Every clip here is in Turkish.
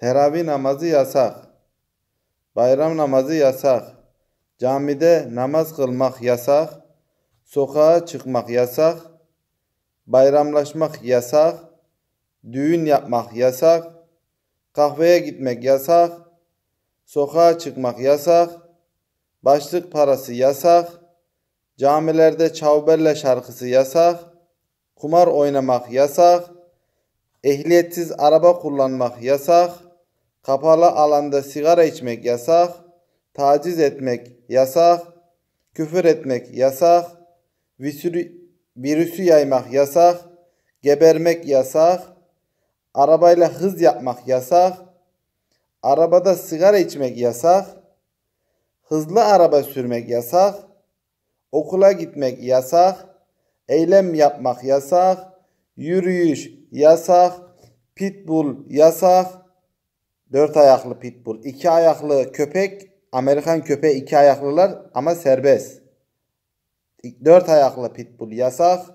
Teravih namazı yasak. Bayram namazı yasak. Camide namaz kılmak yasak. Sokağa çıkmak yasak. Bayramlaşmak yasak. Düğün yapmak yasak. Kahveye gitmek yasak. Sokağa çıkmak yasak. Başlık parası yasak. Camilerde çavberle şarkısı yasak. Kumar oynamak yasak. Ehliyetsiz araba kullanmak yasak. Kapalı alanda sigara içmek yasak, taciz etmek yasak, küfür etmek yasak, virüsü, virüsü yaymak yasak, gebermek yasak, arabayla hız yapmak yasak, arabada sigara içmek yasak, hızlı araba sürmek yasak, okula gitmek yasak, eylem yapmak yasak, yürüyüş yasak, pitbull yasak, Dört ayaklı pitbull. iki ayaklı köpek. Amerikan köpeği iki ayaklılar ama serbest. Dört ayaklı pitbull yasak.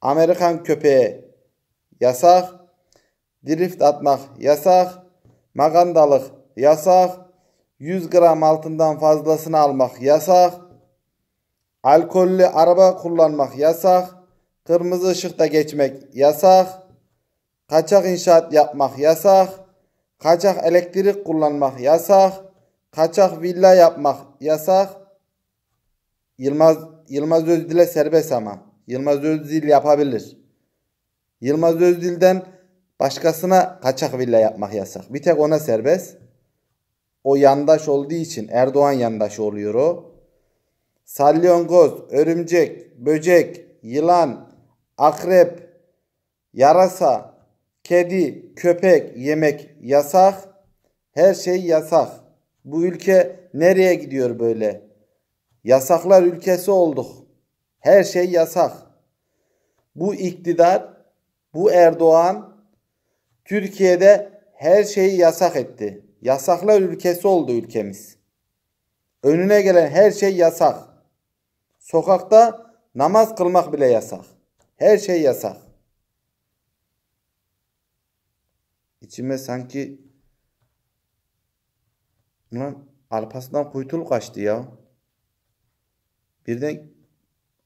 Amerikan köpeği yasak. Drift atmak yasak. Magandalık yasak. 100 gram altından fazlasını almak yasak. Alkollü araba kullanmak yasak. Kırmızı ışıkta geçmek yasak. Kaçak inşaat yapmak yasak. Kaçak elektrik kullanmak yasak. Kaçak villa yapmak yasak. Yılmaz Yılmaz Özdil'e serbest ama. Yılmaz Özdil yapabilir. Yılmaz Özdil'den başkasına kaçak villa yapmak yasak. Bir tek ona serbest. O yandaş olduğu için Erdoğan yandaş oluyor o. Salyangoz, örümcek, böcek, yılan, akrep, yarasa, kedi, köpek yemek yasak. Her şey yasak. Bu ülke nereye gidiyor böyle? Yasaklar ülkesi olduk. Her şey yasak. Bu iktidar, bu Erdoğan Türkiye'de her şeyi yasak etti. Yasaklar ülkesi oldu ülkemiz. Önüne gelen her şey yasak. Sokakta namaz kılmak bile yasak. Her şey yasak. İçime sanki Ulan alpasından kuytul kaçtı ya. Birden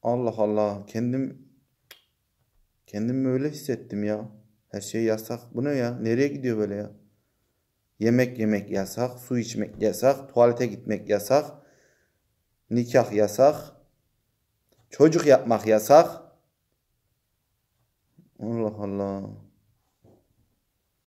Allah Allah kendim kendimi öyle hissettim ya. Her şey yasak. Bu ne ya? Nereye gidiyor böyle ya? Yemek yemek yasak, su içmek yasak, tuvalete gitmek yasak, nikah yasak, çocuk yapmak yasak. Allah Allah.